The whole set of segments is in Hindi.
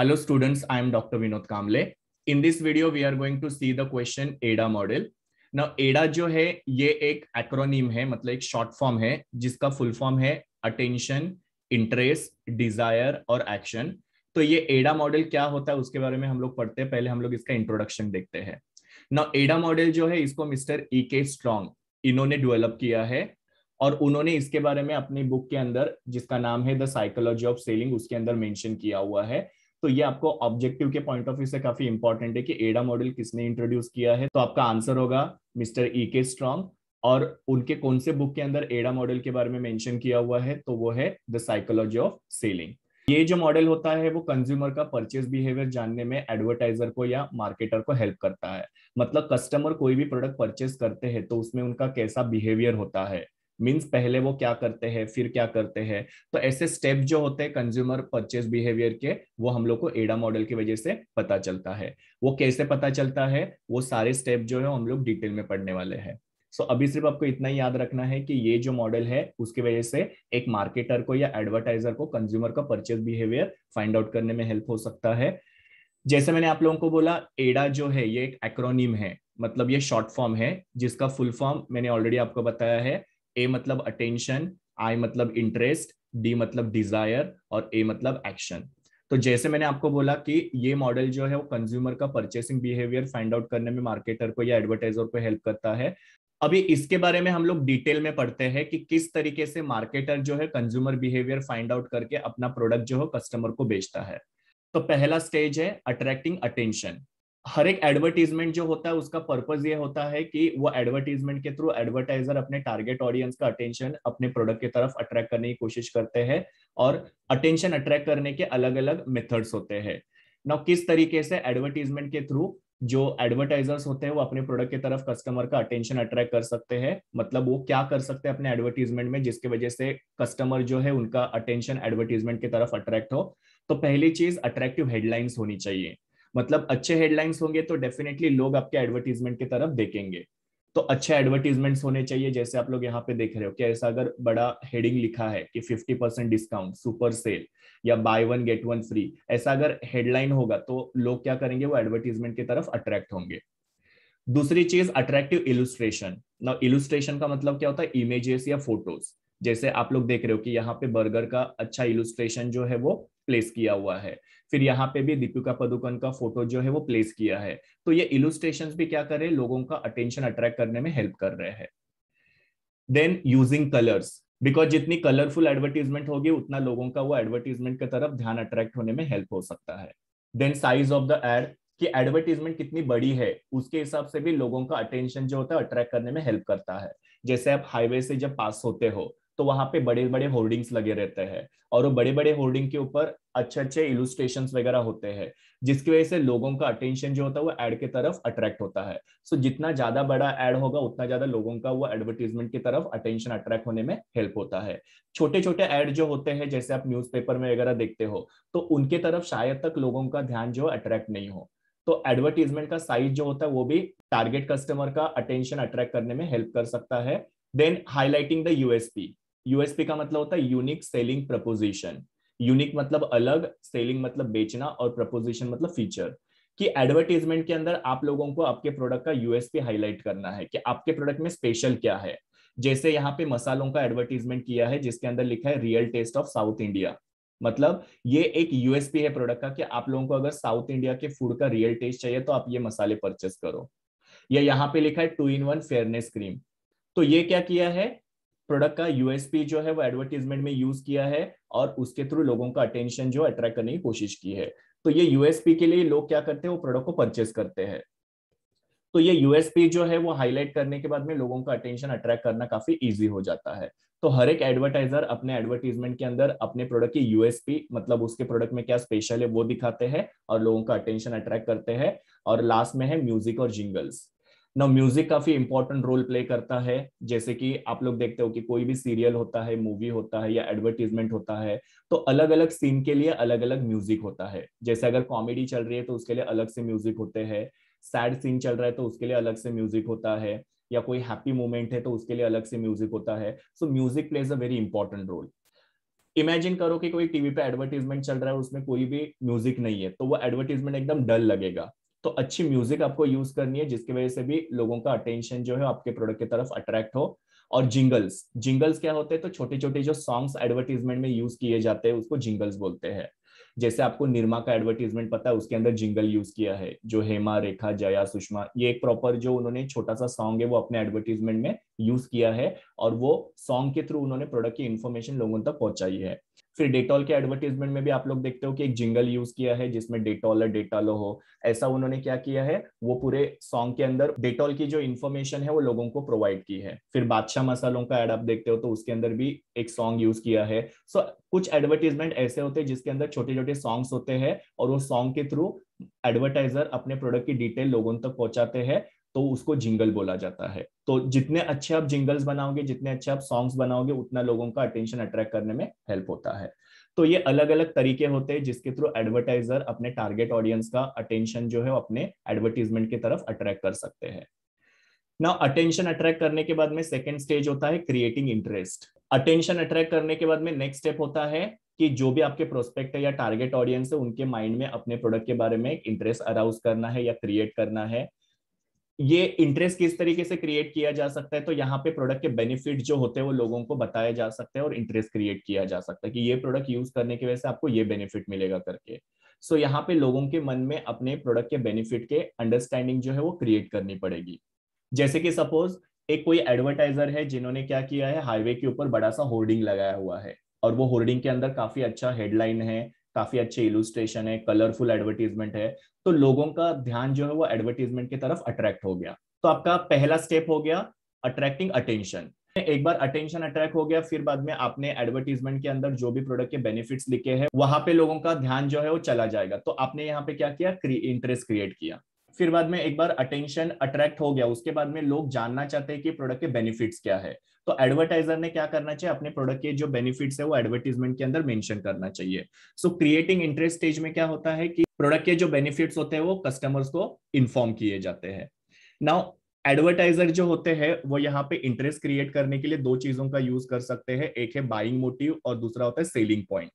Hello students, I am Dr. Vinod Kamle. In this video, we are going to see the question ADA model. Now, ADA जो है ये एक acronym है मतलब एक short form है जिसका full form है attention, interest, desire और action. तो ये ADA model क्या होता है उसके बारे में हम लोग पढ़ते हैं पहले हम लोग इसका introduction देखते हैं Now, ADA model जो है इसको Mr. ई के स्ट्रॉन्ग इन्होंने develop किया है और उन्होंने इसके बारे में अपनी बुक के अंदर जिसका नाम है द साइकोलॉजी ऑफ सेलिंग उसके अंदर मेंशन किया हुआ है तो ये आपको ऑब्जेक्टिव के पॉइंट ऑफ व्यू से काफी इंपॉर्टेंट है कि एडा मॉडल किसने इंट्रोड्यूस किया है तो आपका आंसर होगा मिस्टर ई के स्ट्रॉन्ग और उनके कौन से बुक के अंदर एडा मॉडल के बारे में मेंशन किया हुआ है तो वो है द साइकोलॉजी ऑफ सेलिंग ये जो मॉडल होता है वो कंज्यूमर का परचेज बिहेवियर जानने में एडवर्टाइजर को या मार्केटर को हेल्प करता है मतलब कस्टमर कोई भी प्रोडक्ट परचेज करते हैं तो उसमें उनका कैसा बिहेवियर होता है मीन्स पहले वो क्या करते हैं फिर क्या करते हैं तो ऐसे स्टेप जो होते हैं कंज्यूमर परचेज बिहेवियर के वो हम लोग को एडा मॉडल की वजह से पता चलता है वो कैसे पता चलता है वो सारे स्टेप जो है हम लोग डिटेल में पढ़ने वाले हैं सो so, अभी सिर्फ आपको इतना ही याद रखना है कि ये जो मॉडल है उसकी वजह से एक मार्केटर को या एडवर्टाइजर को कंज्यूमर का परचेज बिहेवियर फाइंड आउट करने में हेल्प हो सकता है जैसे मैंने आप लोगों को बोला एडा जो है ये एक एक्रोनिम है मतलब ये शॉर्ट फॉर्म है जिसका फुल फॉर्म मैंने ऑलरेडी आपको बताया है ए मतलब अटेंशन आई मतलब इंटरेस्ट डी मतलब डिजायर और ए मतलब एक्शन तो जैसे मैंने आपको बोला कि ये मॉडल जो है वो कंज्यूमर का परचेसिंग बिहेवियर फाइंड आउट करने में मार्केटर को या एडवर्टाइजर को हेल्प करता है अभी इसके बारे में हम लोग डिटेल में पढ़ते हैं कि किस तरीके से मार्केटर जो है कंज्यूमर बिहेवियर फाइंड आउट करके अपना प्रोडक्ट जो है कस्टमर को बेचता है तो पहला स्टेज है अट्रैक्टिंग अटेंशन हर एक एडवर्टीजमेंट जो होता है उसका पर्पज ये होता है कि वो एडवर्टीजमेंट के थ्रू एडवर्टाइजर अपने टारगेट ऑडियंस का अटेंशन अपने प्रोडक्ट की तरफ अट्रैक्ट करने की कोशिश करते हैं और अटेंशन अट्रैक्ट करने के अलग अलग मेथड्स होते हैं ना किस तरीके से एडवर्टीजमेंट के थ्रू जो एडवर्टाइजर्स होते हैं वो अपने प्रोडक्ट की तरफ कस्टमर का अटेंशन अट्रैक्ट कर सकते हैं मतलब वो क्या कर सकते हैं अपने एडवर्टीजमेंट में जिसके वजह से कस्टमर जो है उनका अटेंशन एडवर्टीजमेंट की तरफ अट्रैक्ट हो तो पहली चीज अट्रैक्टिव हेडलाइंस होनी चाहिए मतलब अच्छे हेडलाइंस होंगे तो डेफिनेटली लोग आपके एडवर्टीजमेंट की तरफ देखेंगे तो अच्छे एडवर्टीजमेंट्स होने चाहिए जैसे आप लोग यहाँ पे देख रहे हो कि ऐसा अगर बड़ा हेडिंग लिखा है कि 50 परसेंट डिस्काउंट सुपर सेल या buy one get one free ऐसा अगर हेडलाइन होगा तो लोग क्या करेंगे वो एडवर्टीजमेंट की तरफ अट्रैक्ट होंगे दूसरी चीज अट्रैक्टिव इलुस्ट्रेशन ना इलुस्ट्रेशन का मतलब क्या होता है इमेजेस या फोटोज जैसे आप लोग देख रहे हो कि यहाँ पे बर्गर का अच्छा इलुस्ट्रेशन जो है वो प्लेस किया हुआ है फिर यहाँ पे भी दीपिका पदुकन का फोटो जो है वो प्लेस किया है तो ये इलुस्ट्रेशन भी क्या कर रहे हैं लोगों का अटेंशन अट्रैक्ट करने में हेल्प कर रहे हैं देन यूजिंग कलर्स बिकॉज जितनी कलरफुल एडवर्टीजमेंट होगी उतना लोगों का वो एडवर्टीजमेंट की तरफ ध्यान अट्रैक्ट होने में हेल्प हो सकता है then size of the ad कि एडवर्टीजमेंट कितनी बड़ी है उसके हिसाब से भी लोगों का अटेंशन जो होता है अट्रैक्ट करने में हेल्प करता है जैसे आप हाईवे से जब पास होते हो तो वहां पे बड़े बड़े होर्डिंग्स लगे रहते हैं और वो बड़े बड़े होर्डिंग के ऊपर अच्छे अच्छे इलुस्ट्रेशन वगैरह होते हैं जिसकी वजह से लोगों का अटेंशन जो होता है वो एड के तरफ अट्रैक्ट होता है सो so, जितना ज्यादा बड़ा एड होगा उतना ज्यादा लोगों का वो एडवर्टीजमेंट की तरफ अटेंशन अट्रैक्ट होने में हेल्प होता है छोटे छोटे एड जो होते हैं जैसे आप न्यूज में वगैरह देखते हो तो उनके तरफ शायद तक लोगों का ध्यान जो अट्रैक्ट नहीं हो तो एडवर्टीजमेंट का साइज जो होता है वो भी टारगेट कस्टमर का अटेंशन अट्रैक्ट करने में हेल्प कर सकता है then highlighting the USP USP का मतलब होता है यूनिक सेलिंग प्रपोजिशन यूनिक मतलब अलग सेलिंग मतलब बेचना और प्रपोजिशन मतलब फीचर कि एडवर्टीजमेंट के अंदर आप लोगों को आपके प्रोडक्ट का यूएसपी हाईलाइट करना है कि आपके प्रोडक्ट में स्पेशल क्या है जैसे यहाँ पे मसालों का एडवर्टीजमेंट किया है जिसके अंदर लिखा है real taste of South India मतलब ये एक यूएसपी है प्रोडक्ट का कि आप लोगों को अगर साउथ इंडिया के फूड का रियल टेस्ट चाहिए तो आप ये मसाले परचेस करो या यहाँ पे लिखा है two in one fairness cream तो ये क्या किया है प्रोडक्ट का यूएसपी जो है वो एडवर्टीजमेंट में यूज किया है और उसके थ्रू लोगों का अटेंशन जो अट्रैक्ट करने की कोशिश की है तो ये यूएसपी के लिए लोग क्या करते हैं वो प्रोडक्ट को परचेस करते हैं तो ये यूएसपी जो है वो हाईलाइट करने के बाद में लोगों का अटेंशन अट्रैक्ट करना काफी ईजी हो जाता है तो हर एक एडवर्टाइजर अपने एडवर्टीजमेंट के अंदर अपने प्रोडक्ट की यूएसपी मतलब उसके प्रोडक्ट में क्या स्पेशल है वो दिखाते हैं और लोगों का अटेंशन अट्रैक्ट करते हैं और लास्ट में है म्यूजिक और जिंगल्स ना म्यूजिक काफी इंपॉर्टेंट रोल प्ले करता है जैसे कि आप लोग देखते हो कि कोई भी सीरियल होता है मूवी होता है या एडवर्टीजमेंट होता है तो अलग अलग सीन के लिए अलग अलग म्यूजिक होता है जैसे अगर कॉमेडी चल रही है तो उसके लिए अलग से म्यूजिक होते हैं सैड सीन चल रहा है तो उसके लिए अलग से म्यूजिक होता है या कोई हैप्पी मोमेंट है तो उसके लिए अलग से म्यूजिक होता है so music plays a very important role imagine करो कि कोई टीवी पे एडवर्टीजमेंट चल रहा है उसमें कोई भी म्यूजिक नहीं है तो वो एडवर्टीजमेंट एकदम डल लगेगा तो अच्छी म्यूजिक आपको यूज करनी है जिसकी वजह से भी लोगों का अटेंशन जो है आपके प्रोडक्ट की तरफ अट्रैक्ट हो और जिंगल्स जिंगल्स क्या होते हैं तो छोटे छोटे जो सॉन्ग्स एडवर्टीजमेंट में यूज किए जाते हैं उसको जिंगल्स बोलते हैं जैसे आपको निर्मा का एडवर्टीजमेंट पता है उसके अंदर जिंगल यूज किया है जो हेमा रेखा जया सुषमा ये एक प्रॉपर जो उन्होंने छोटा सा सॉन्ग है वो अपने एडवर्टीजमेंट में यूज किया है और वो सॉन्ग के थ्रू उन्होंने प्रोडक्ट की इन्फॉर्मेशन लोगों तक पहुंचाई है फिर डेटॉल के एडवर्टीजमेंट में भी आप लोग देखते हो कि एक जिंगल यूज किया है जिसमें डेटॉल और डेटालो हो ऐसा उन्होंने क्या किया है वो पूरे सॉन्ग के अंदर डेटॉल की जो इन्फॉर्मेशन है वो लोगों को प्रोवाइड की है फिर बादशाह मसालों का एड आप देखते हो तो उसके अंदर भी एक सॉन्ग यूज किया है सो so, कुछ एडवर्टीजमेंट ऐसे होते हैं जिसके अंदर छोटे छोटे सॉन्ग्स होते हैं और वो सॉन्ग के थ्रू एडवर्टाइजर अपने प्रोडक्ट की डिटेल लोगों तक पहुंचाते हैं तो उसको जिंगल बोला जाता है तो जितने अच्छे आप जिंगल्स बनाओगे जितने अच्छे आप सॉन्ग्स बनाओगे उतना लोगों का अटेंशन अट्रैक्ट करने में हेल्प होता है तो ये अलग अलग तरीके होते हैं जिसके थ्रू एडवर्टाइजर अपने टारगेट ऑडियंस का अटेंशन जो है अपने एडवर्टीजमेंट की तरफ अट्रैक्ट कर सकते हैं ना अटेंशन अट्रैक्ट करने के बाद में सेकेंड स्टेज होता है क्रिएटिंग इंटरेस्ट अटेंशन अट्रैक्ट करने के बाद में नेक्स्ट स्टेप होता है कि जो भी आपके प्रोस्पेक्ट है या टारगेट ऑडियंस है उनके माइंड में अपने प्रोडक्ट के बारे में इंटरेस्ट अराउज करना है या क्रिएट करना है ये इंटरेस्ट किस तरीके से क्रिएट किया जा सकता है तो यहाँ पे प्रोडक्ट के बेनिफिट जो होते हैं वो लोगों को बताया जा सकता है और इंटरेस्ट क्रिएट किया जा सकता है कि ये प्रोडक्ट यूज करने की वजह से आपको ये बेनिफिट मिलेगा करके सो so, यहाँ पे लोगों के मन में अपने प्रोडक्ट के बेनिफिट के अंडरस्टैंडिंग जो है वो क्रिएट करनी पड़ेगी जैसे कि सपोज एक कोई एडवर्टाइजर है जिन्होंने क्या किया है हाईवे के ऊपर बड़ा सा होर्डिंग लगाया हुआ है और वो होर्डिंग के अंदर काफी अच्छा हेडलाइन है काफी अच्छे इलुस्ट्रेशन है कलरफुल एडवर्टीजमेंट है तो लोगों का ध्यान जो है वो एडवर्टीजमेंट की तरफ अट्रैक्ट हो गया तो आपका पहला स्टेप हो गया अट्रैक्टिंग अटेंशन एक बार अटेंशन अट्रैक्ट हो गया फिर बाद में आपने एडवर्टीजमेंट के अंदर जो भी प्रोडक्ट के बेनिफिट्स लिखे हैं वहां पे लोगों का ध्यान जो है वो चला जाएगा तो आपने यहाँ पे क्या किया इंटरेस्ट क्रिएट किया फिर बाद में एक बार अटेंशन अट्रैक्ट हो गया उसके बाद में लोग जानना चाहते हैं कि प्रोडक्ट के बेनिफिट्स क्या है तो एडवर्टाइजर ने क्या करना चाहिए अपने प्रोडक्ट के जो बेनिफिट्स है वो एडवर्टीजमेंट के अंदर मेंशन करना चाहिए सो क्रिएटिंग इंटरेस्ट स्टेज में क्या होता है कि प्रोडक्ट के जो बेनिफिट्स होते हैं वो कस्टमर्स को इन्फॉर्म किए जाते हैं नाउ एडवर्टाइजर जो होते हैं वो यहाँ पे इंटरेस्ट क्रिएट करने के लिए दो चीजों का यूज कर सकते हैं एक है बाइंग मोटिव और दूसरा होता है सेलिंग पॉइंट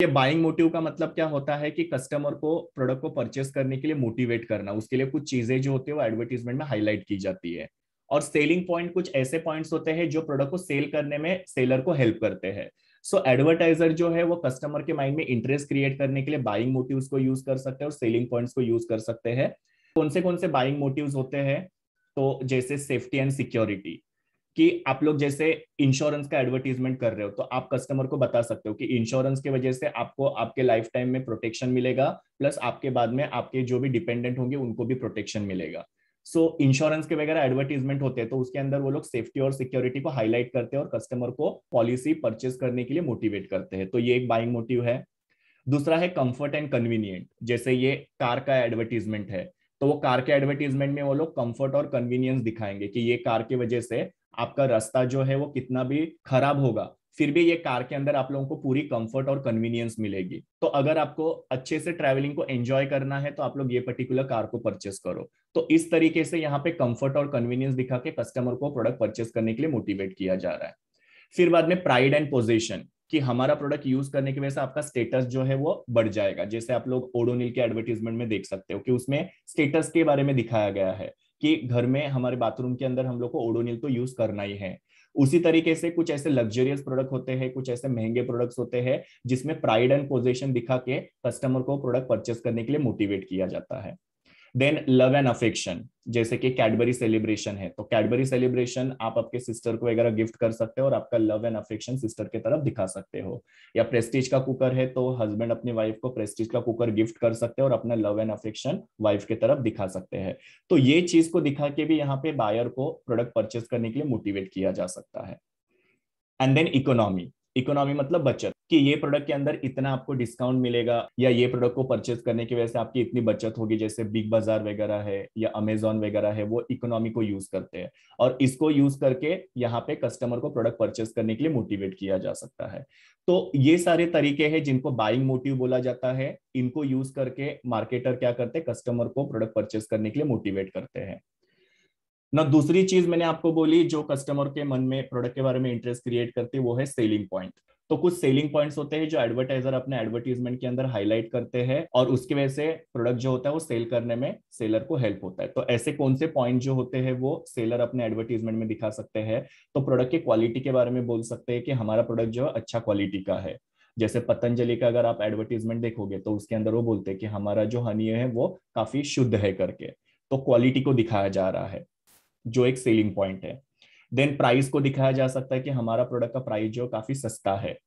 ये बाइंग मोटिव का मतलब क्या होता है कि कस्टमर को प्रोडक्ट को परचेस करने के लिए मोटिवेट करना उसके लिए कुछ चीजें जो होती है वो एडवर्टीजमेंट में हाईलाइट की जाती है और सेलिंग पॉइंट कुछ ऐसे पॉइंट्स होते हैं जो प्रोडक्ट को सेल करने में सेलर को हेल्प करते हैं सो so, एडवर्टाइजर जो है वो कस्टमर के माइंड में इंटरेस्ट क्रिएट करने के लिए बाइंग मोटिव को यूज कर सकते हैं और सेलिंग पॉइंट्स को यूज कर सकते हैं कौन से कौन से बाइंग मोटिव होते हैं तो जैसे सेफ्टी एंड सिक्योरिटी कि आप लोग जैसे इंश्योरेंस का एडवर्टीजमेंट कर रहे हो तो आप कस्टमर को बता सकते हो कि इंश्योरेंस की वजह से आपको आपके लाइफ टाइम में प्रोटेक्शन मिलेगा प्लस आपके बाद में आपके जो भी डिपेंडेंट होंगे उनको भी प्रोटेक्शन मिलेगा सो so, इंश्योरेंस के वगैरह एडवर्टीजमेंट होते हैं तो उसके अंदर वो लोग सेफ्टी और सिक्योरिटी को हाईलाइट करते हैं और कस्टमर को पॉलिसी परचेस करने के लिए मोटिवेट करते हैं तो ये एक बाइंग मोटिव है दूसरा है कंफर्ट एंड कन्वीनियंट जैसे ये कार का एडवर्टीजमेंट है तो वो कार के एडवर्टीजमेंट में वो लोग कंफर्ट और कन्वीनियंस दिखाएंगे कि ये कार की वजह से आपका रास्ता जो है वो कितना भी खराब होगा फिर भी ये कार के अंदर आप लोगों को पूरी कंफर्ट और कन्वीनियंस मिलेगी तो अगर आपको अच्छे से ट्रैवलिंग को एंजॉय करना है तो आप लोग ये पर्टिकुलर कार को परचेस करो तो इस तरीके से यहाँ पे कंफर्ट और कन्वीनियंस दिखा के कस्टमर को प्रोडक्ट परचेस करने के लिए मोटिवेट किया जा रहा है फिर बाद में प्राइड एंड पोजिशन कि हमारा प्रोडक्ट यूज करने की वजह से आपका स्टेटस जो है वो बढ़ जाएगा जैसे आप लोग ओडोनिल के एडवर्टीजमेंट में देख सकते हो कि उसमें स्टेटस के बारे में दिखाया गया है कि घर में हमारे बाथरूम के अंदर हम लोग को ओडोनिल तो यूज करना ही है उसी तरीके से कुछ ऐसे लग्जरियस प्रोडक्ट होते हैं कुछ ऐसे महंगे प्रोडक्ट्स होते हैं जिसमें प्राइड एंड पोजिशन दिखा के कस्टमर को प्रोडक्ट परचेस करने के लिए मोटिवेट किया जाता है देन लव एंड अफेक्शन जैसे कि कैडबरी सेलिब्रेशन है तो कैडबरी सेलिब्रेशन आप आपके सिस्टर को वगैरह गिफ्ट कर सकते हो और आपका लव एंड अफेक्शन सिस्टर के तरफ दिखा सकते हो या प्रेस्टीज का कुकर है तो हस्बैंड अपनी वाइफ को प्रेस्टीज का कुकर गिफ्ट कर सकते हो और अपना लव एंड अफेक्शन वाइफ के तरफ दिखा सकते हैं तो ये चीज को दिखा के भी यहाँ पे बायर को प्रोडक्ट परचेस करने के लिए मोटिवेट किया जा सकता है एंड देन इकोनॉमी इकोनॉमी मतलब बचत कि ये प्रोडक्ट के अंदर इतना आपको डिस्काउंट मिलेगा या ये प्रोडक्ट को परचेज करने की वजह से आपकी इतनी बचत होगी जैसे बिग बाजार वगैरह है या अमेजोन वगैरह है वो इकोनॉमी को यूज करते हैं और इसको यूज करके यहाँ पे कस्टमर को प्रोडक्ट परचेज करने के लिए मोटिवेट किया जा सकता है तो ये सारे तरीके हैं जिनको बाइंग मोटिव बोला जाता है इनको यूज करके मार्केटर क्या करते हैं कस्टमर को प्रोडक्ट परचेज करने के लिए मोटिवेट करते हैं ना दूसरी चीज मैंने आपको बोली जो कस्टमर के मन में प्रोडक्ट के बारे में इंटरेस्ट क्रिएट करती है वो है सेलिंग पॉइंट तो कुछ सेलिंग पॉइंट्स होते हैं जो एडवर्टाइजर अपने एडवर्टीजमेंट के अंदर हाईलाइट करते हैं और उसकी वजह से प्रोडक्ट जो होता है वो सेल करने में सेलर को हेल्प होता है तो ऐसे कौन से पॉइंट जो होते हैं वो सेलर अपने एडवर्टीजमेंट में दिखा सकते हैं तो प्रोडक्ट के क्वालिटी के बारे में बोल सकते हैं कि हमारा प्रोडक्ट जो है अच्छा क्वालिटी का है जैसे पतंजलि का अगर आप एडवर्टीजमेंट देखोगे तो उसके अंदर वो बोलते हैं कि हमारा जो हनी है वो काफी शुद्ध है करके तो क्वालिटी को दिखाया जा रहा है जो एक सेलिंग पॉइंट है देन प्राइस को दिखाया जा सकता है कि हमारा प्रोडक्ट का प्राइस जो काफी सस्ता है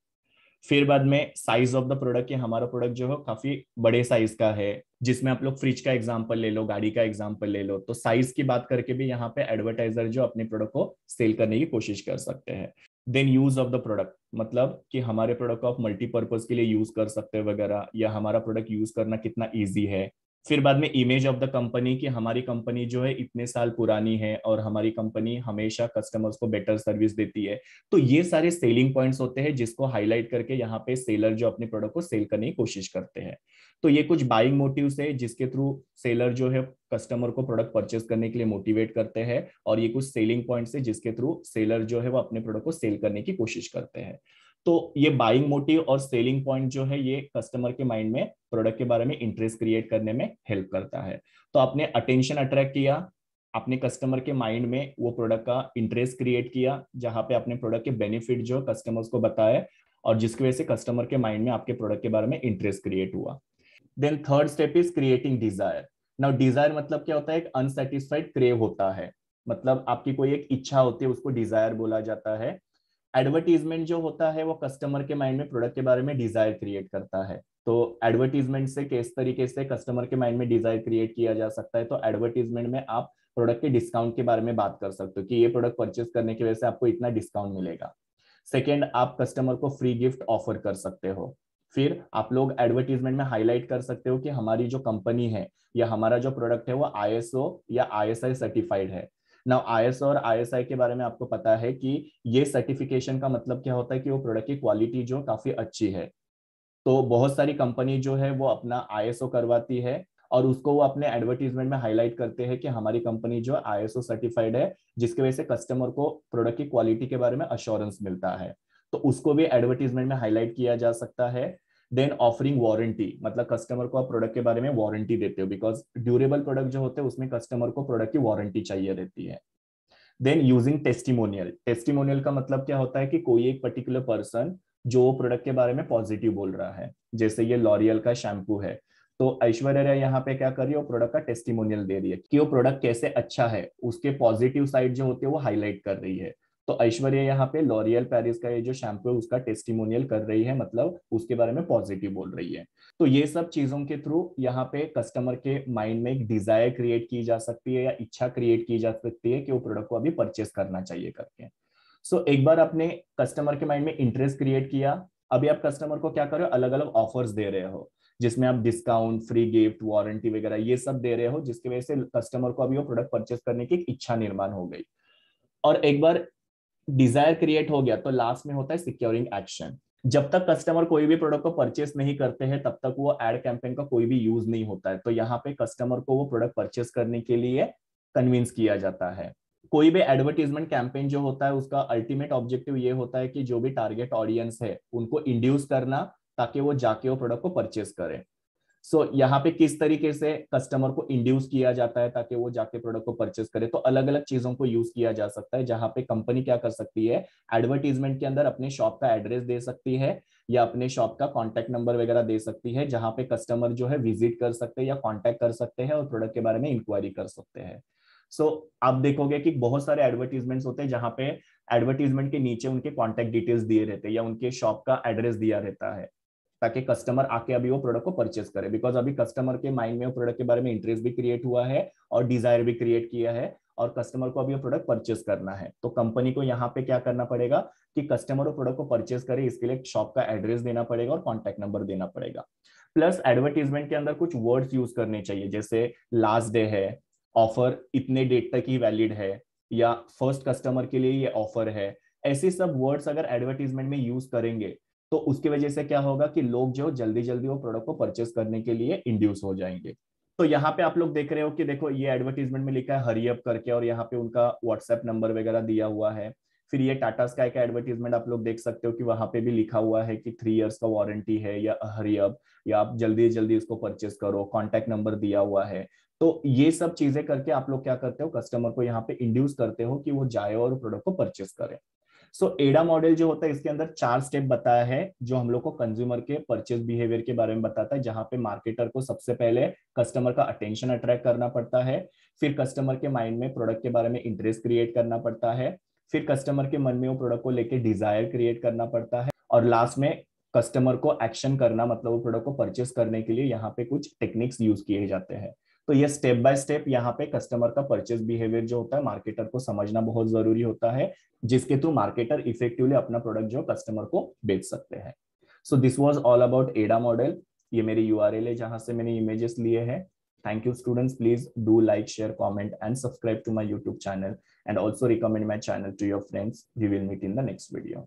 फिर बाद में साइज ऑफ द प्रोडक्ट ये हमारा प्रोडक्ट जो है काफी बड़े साइज का है जिसमें आप लोग फ्रिज का एग्जाम्पल ले लो गाड़ी का एग्जाम्पल ले लो तो साइज की बात करके भी यहाँ पे एडवर्टाइजर जो अपने प्रोडक्ट को सेल करने की कोशिश कर सकते हैं then use of the product मतलब कि हमारे प्रोडक्ट को आप मल्टीपर्पज के लिए यूज कर सकते हैं वगैरह या हमारा प्रोडक्ट यूज करना कितना ईजी है फिर बाद में इमेज ऑफ द कंपनी कि हमारी कंपनी जो है इतने साल पुरानी है और हमारी कंपनी हमेशा कस्टमर्स को बेटर सर्विस देती है तो ये सारे सेलिंग पॉइंट्स होते हैं जिसको हाईलाइट करके यहाँ पे सेलर जो अपने प्रोडक्ट को सेल करने की कोशिश करते हैं तो ये कुछ बाइंग मोटिव्स है जिसके थ्रू सेलर जो है कस्टमर को प्रोडक्ट परचेस करने के लिए मोटिवेट करते हैं और ये कुछ सेलिंग पॉइंट्स है जिसके थ्रू सेलर जो है वो अपने प्रोडक्ट को सेल करने की कोशिश करते हैं तो ये बाइंग मोटिव और सेलिंग पॉइंट जो है ये कस्टमर के माइंड में प्रोडक्ट के बारे में इंटरेस्ट क्रिएट करने में हेल्प करता है तो आपने अटेंशन अट्रैक्ट किया अपने कस्टमर के माइंड में वो प्रोडक्ट का इंटरेस्ट क्रिएट किया जहां पे आपने प्रोडक्ट के बेनिफिट जो कस्टमर्स को बताए और जिसकी वजह से कस्टमर के माइंड में आपके प्रोडक्ट के बारे में इंटरेस्ट क्रिएट हुआ then third step is creating desire now desire मतलब क्या होता है एक अनसेटिस्फाइड क्रेव होता है मतलब आपकी कोई एक इच्छा होती है उसको डिजायर बोला जाता है एडवर्टीजमेंट जो होता है वो कस्टमर के माइंड में प्रोडक्ट के बारे में डिजायर क्रिएट करता है तो एडवर्टीजमेंट से किस तरीके से कस्टमर के माइंड में डिजायर क्रिएट किया जा सकता है तो एडवर्टीजमेंट में आप प्रोडक्ट के डिस्काउंट के बारे में बात कर सकते हो कि ये प्रोडक्ट परचेस करने की वजह से आपको इतना डिस्काउंट मिलेगा सेकेंड आप कस्टमर को फ्री गिफ्ट ऑफर कर सकते हो फिर आप लोग एडवर्टीजमेंट में हाईलाइट कर सकते हो कि हमारी जो कंपनी है या हमारा जो प्रोडक्ट है वो आईएसओ या आईएसआई सर्टिफाइड है नाउ आईएसओ और आईएसआई के बारे में आपको पता है कि ये सर्टिफिकेशन का मतलब क्या होता है कि वो प्रोडक्ट की क्वालिटी जो काफी अच्छी है तो बहुत सारी कंपनी जो है वो अपना आईएसओ करवाती है और उसको वो अपने एडवर्टीजमेंट में हाईलाइट करते हैं कि हमारी कंपनी जो आईएसओ सर्टिफाइड है जिसकी वजह से कस्टमर को प्रोडक्ट की क्वालिटी के बारे में अश्योरेंस मिलता है तो उसको भी एडवर्टीजमेंट में हाईलाइट किया जा सकता है देन ऑफरिंग वारंटी मतलब कस्टमर को आप प्रोडक्ट के बारे में वारंटी देते हो बिकॉज ड्यूरेबल प्रोडक्ट जो होते हैं उसमें कस्टमर को प्रोडक्ट की वारंटी चाहिए रहती है देन यूजिंग टेस्टिमोनियल टेस्टिमोनियल का मतलब क्या होता है कि कोई एक पर्टिकुलर पर्सन जो प्रोडक्ट के बारे में पॉजिटिव बोल रहा है जैसे ये लॉरियल का शैम्पू है तो ऐश्वर्या यहाँ पे क्या कर रही है वो प्रोडक्ट का टेस्टिमोनियल दे रही है कि वो प्रोडक्ट कैसे अच्छा है उसके पॉजिटिव साइड जो होते हैं वो हाईलाइट कर रही है तो ऐश्वर्या यहाँ पे लॉरियल पेरिस का ये जो शैम्पू है उसका टेस्टिमोनियल कर रही है मतलब उसके बारे में पॉजिटिव बोल रही है तो ये सब चीजों के थ्रू यहाँ पे कस्टमर के माइंड में एक डिजायर क्रिएट की जा सकती है या इच्छा क्रिएट की जा सकती है कि वो प्रोडक्ट को अभी परचेस करना चाहिए करके सो so, एक बार अपने कस्टमर के माइंड में इंटरेस्ट क्रिएट किया अभी आप कस्टमर को क्या कर रहे हो अलग अलग ऑफर्स दे रहे हो जिसमें आप डिस्काउंट फ्री गिफ्ट वारंटी वगैरह ये सब दे रहे हो जिसकी वजह से कस्टमर को अभी वो प्रोडक्ट परचेस करने की इच्छा निर्माण हो गई और एक बार डिजायर क्रिएट हो गया तो लास्ट में होता है सिक्योरिंग एक्शन जब तक कस्टमर कोई भी प्रोडक्ट को परचेस नहीं करते हैं तब तक वो एड कैंपेन का कोई भी यूज नहीं होता है तो यहाँ पे कस्टमर को वो प्रोडक्ट परचेस करने के लिए कन्विंस किया जाता है कोई भी एडवर्टीजमेंट कैंपेन जो होता है उसका अल्टीमेट ऑब्जेक्टिव ये होता है कि जो भी टारगेट ऑडियंस है उनको इंड्यूस करना ताकि वो जाके वो प्रोडक्ट को परचेस करें सो so, यहाँ पे किस तरीके से कस्टमर को इंड्यूस किया जाता है ताकि वो जाके प्रोडक्ट को परचेस करे तो अलग अलग चीजों को यूज किया जा सकता है जहाँ पे कंपनी क्या कर सकती है एडवर्टीजमेंट के अंदर अपने शॉप का एड्रेस दे सकती है या अपने शॉप का कॉन्टेक्ट नंबर वगैरह दे सकती है जहाँ पे कस्टमर जो है विजिट कर सकते हैं या कॉन्टैक्ट कर सकते हैं और प्रोडक्ट के बारे में इंक्वायरी कर सकते हैं सो so, आप देखोगे कि बहुत सारे एडवर्टीजमेंट्स होते हैं जहाँ पे एडवर्टीजमेंट के नीचे उनके कॉन्टैक्ट डिटेल्स दिए रहते हैं या उनके शॉप का एड्रेस दिया रहता है ताकि कस्टमर आके अभी वो प्रोडक्ट को परचेस करे बिकॉज अभी कस्टमर के माइंड में वो प्रोडक्ट के बारे में इंटरेस्ट भी क्रिएट हुआ है और डिजायर भी क्रिएट किया है और कस्टमर को अभी वो प्रोडक्ट परचेस करना है तो कंपनी को यहाँ पे क्या करना पड़ेगा कि कस्टमर वो प्रोडक्ट को परचेस करे इसके लिए शॉप का एड्रेस देना पड़ेगा और कॉन्टेक्ट नंबर देना पड़ेगा प्लस एडवर्टीजमेंट के अंदर कुछ वर्ड्स यूज करने चाहिए जैसे लास्ट डे है ऑफर इतने डेट तक ही वैलिड है या फर्स्ट कस्टमर के लिए ये ऑफर है ऐसे सब वर्ड्स अगर एडवर्टीजमेंट में यूज करेंगे तो उसकी वजह से क्या होगा कि लोग जो जल्दी जल्दी वो प्रोडक्ट को परचेस करने के लिए इंड्यूस हो जाएंगे तो यहाँ पे आप लोग देख रहे हो कि देखो ये एडवर्टीजमेंट में लिखा है हरियप करके और यहाँ पे उनका व्हाट्सएप नंबर वगैरह दिया हुआ है फिर ये टाटा स्काई का एडवर्टीजमेंट आप लोग देख सकते हो कि वहां पे भी लिखा हुआ है कि थ्री इयर्स का वारंटी है या हरियप या आप जल्दी जल्दी इसको परचेस करो कॉन्टेक्ट नंबर दिया हुआ है तो ये सब चीजें करके आप लोग क्या करते हो कस्टमर को यहाँ पे इंड्यूस करते हो कि वो जाए और प्रोडक्ट को परचेस करे सो एडा मॉडल जो होता है इसके अंदर चार स्टेप बताया है जो हम लोग को कंज्यूमर के परचेज बिहेवियर के बारे में बताता है जहां पे मार्केटर को सबसे पहले कस्टमर का अटेंशन अट्रैक्ट करना पड़ता है फिर कस्टमर के माइंड में प्रोडक्ट के बारे में इंटरेस्ट क्रिएट करना पड़ता है फिर कस्टमर के मन में वो प्रोडक्ट को लेकर डिजायर क्रिएट करना पड़ता है और लास्ट में कस्टमर को एक्शन करना मतलब वो प्रोडक्ट को परचेस करने के लिए यहाँ पे कुछ टेक्निक्स यूज किए जाते हैं तो ये स्टेप बाय स्टेप यहाँ पे कस्टमर का परचेस बिहेवियर जो होता है मार्केटर को समझना बहुत जरूरी होता है जिसके थ्रू मार्केटर इफेक्टिवली अपना प्रोडक्ट जो कस्टमर को बेच सकते हैं so this was all about AIDA model ये मेरी यू है जहां से मैंने इमेजेस लिए हैं Thank you, students. Please do like, share, comment, and subscribe to my YouTube channel. And also recommend my channel to your friends. We will meet in the next video.